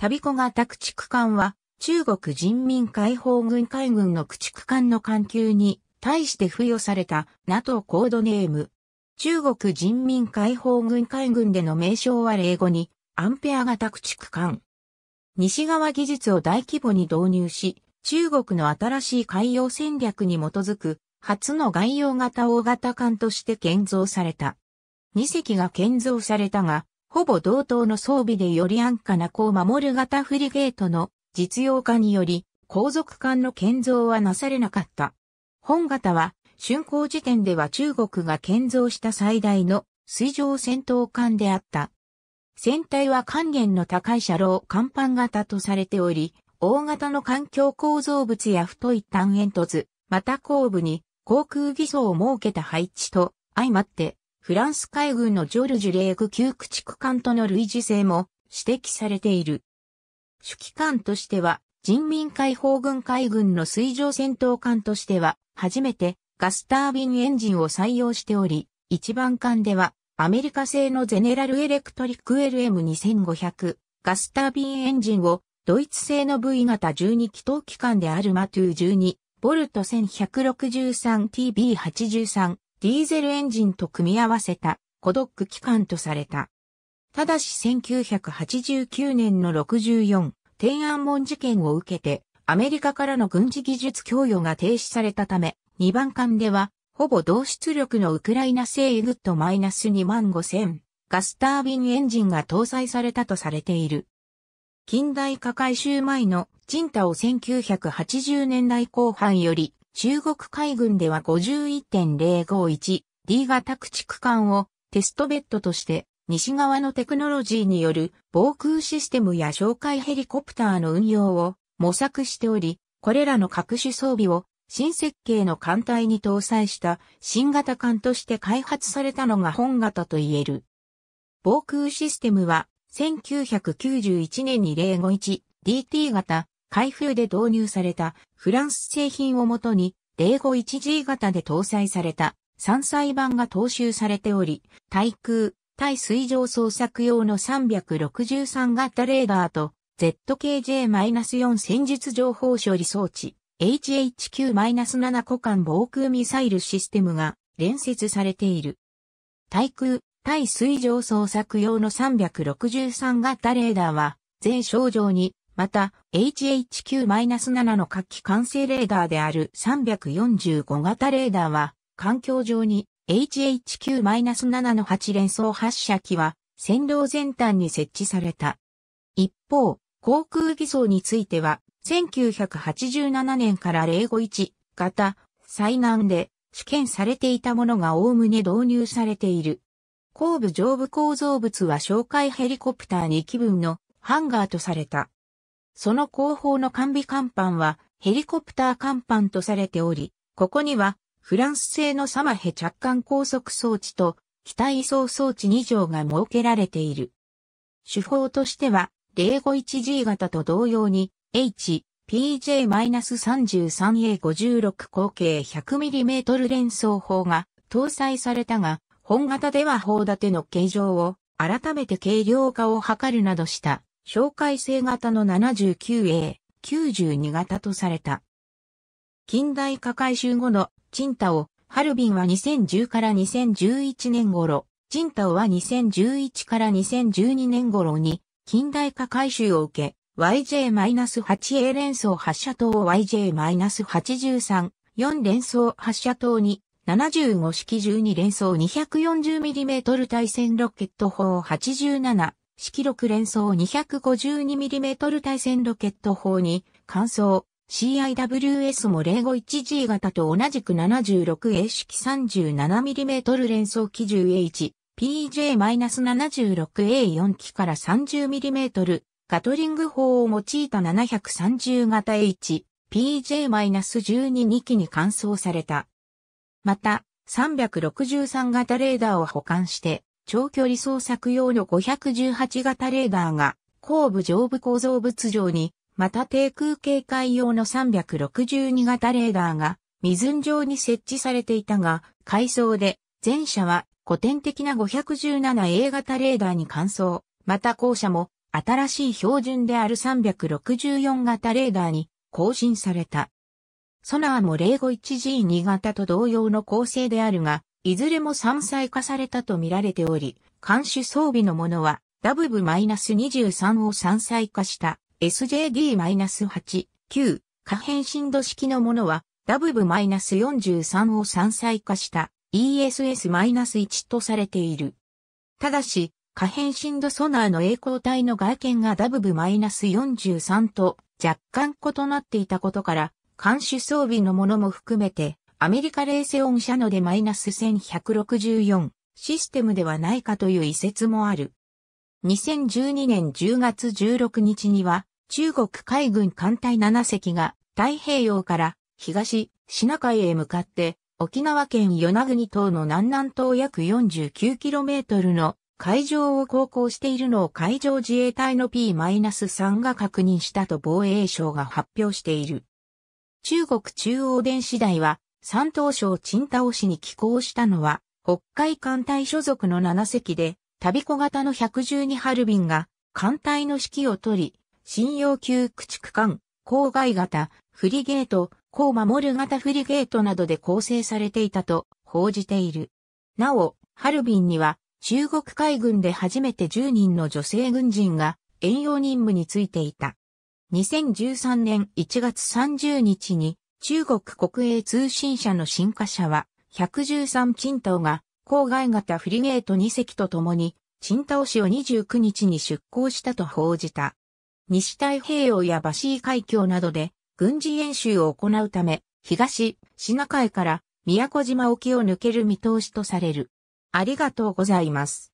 旅子型駆逐艦は、中国人民解放軍海軍の駆逐艦の艦級に対して付与された NATO コードネーム。中国人民解放軍海軍での名称は例語にアンペア型駆逐艦。西側技術を大規模に導入し、中国の新しい海洋戦略に基づく初の外洋型大型艦として建造された。2隻が建造されたが、ほぼ同等の装備でより安価な高守る型フリゲートの実用化により、航続艦の建造はなされなかった。本型は、竣工時点では中国が建造した最大の水上戦闘艦であった。船体は還元の高い車両甲板型とされており、大型の環境構造物や太い単煙突、また後部に航空偽装を設けた配置と相まってフランス海軍のジョルジュ・レーク級駆逐艦との類似性も指摘されている。主機関としては、人民解放軍海軍の水上戦闘艦としては、初めてガスタービンエンジンを採用しており、一番艦では、アメリカ製のゼネラルエレクトリック LM2500 ガスタービンエンジンをドイツ製の V 型12気筒機関であるマトゥー12ボルト 1163TB83 ディーゼルエンジンと組み合わせたコドック機関とされた。ただし1989年の64、天安門事件を受けて、アメリカからの軍事技術供与が停止されたため、2番艦では、ほぼ同出力のウクライナ製イグットマイナス2万5千ガスタービンエンジンが搭載されたとされている。近代化改修前のジンタを1980年代後半より中国海軍では 51.051D 型駆逐艦をテストベッドとして西側のテクノロジーによる防空システムや哨戒ヘリコプターの運用を模索しており、これらの各種装備を新設計の艦隊に搭載した新型艦として開発されたのが本型と言える。防空システムは1991年に 051DT 型開封で導入されたフランス製品をもとに、051G 型で搭載された三歳版が踏襲されており、対空、対水上捜索用の363型レーダーと ZKJ-4 戦術情報処理装置 HHQ-7 股間防空ミサイルシステムが連接されている。対空、対水上捜索用の363型レーダーは、全症状にまた、HHQ-7 の活気管制レーダーである345型レーダーは、環境上に HHQ-7 の8連装発射機は、線路全端に設置された。一方、航空偽装については、1987年から051型、災難で試験されていたものが概ね導入されている。後部上部構造物は哨戒ヘリコプターに気分のハンガーとされた。その後方の完備甲板はヘリコプター甲板とされており、ここにはフランス製のサマヘ着艦高速装置と機体移送装置2乗が設けられている。手法としては 051G 型と同様に H、PJ-33A56 口径 100mm 連装砲が搭載されたが、本型では砲立ての形状を改めて軽量化を図るなどした紹介性型の 79A、92型とされた。近代化改修後のチンタオ、ハルビンは2010から2011年頃、チンタオは2011から2012年頃に近代化改修を受け、YJ-8A 連装発射灯 YJ-834 連装発射灯に75式12連装 240mm 対戦ロケット砲87式録連装 252mm 対戦ロケット砲に、換装、CIWS も 051G 型と同じく 76A 式 37mm 連装機銃 h PJ-76A4 機から 30mm、ガトリング砲を用いた730型 H、PJ-122 機に換装された。また、363型レーダーを保管して、長距離捜索用の518型レーダーが、後部上部構造物上に、また低空警戒用の362型レーダーが、水ん上に設置されていたが、改装で、前者は古典的な 517A 型レーダーに換装、また後者も、新しい標準である364型レーダーに更新された。ソナーも 051G2 型と同様の構成であるが、いずれも山菜化されたと見られており、監視装備のものは、ダブブ -23 を山菜化した SJD-8、9、可変振度式のものは、ダブブ -43 を山菜化した ESS-1 とされている。ただし、可変振度ソナーの栄光体の外見がダブブ -43 と若干異なっていたことから、監視装備のものも含めて、アメリカ冷戦オンャノでマイナス1164システムではないかという遺説もある。2012年10月16日には中国海軍艦隊7隻が太平洋から東シナ海へ向かって沖縄県与那国島の南南東約 49km の海上を航行しているのを海上自衛隊の P-3 が確認したと防衛省が発表している。中国中央電子台は山東省陳太尾市に寄港したのは、北海艦隊所属の7隻で、旅小型の112ハルビンが艦隊の指揮を取り、信用級駆逐艦、郊外型、フリゲート、郊守る型フリゲートなどで構成されていたと報じている。なお、ハルビンには中国海軍で初めて10人の女性軍人が遠洋任務についていた。2013年1月30日に中国国営通信社の新華社は、113チンタオが、郊外型フリゲート2隻と共に、チンタオ市を29日に出港したと報じた。西太平洋やバシー海峡などで、軍事演習を行うため、東、シナ海から、宮古島沖を抜ける見通しとされる。ありがとうございます。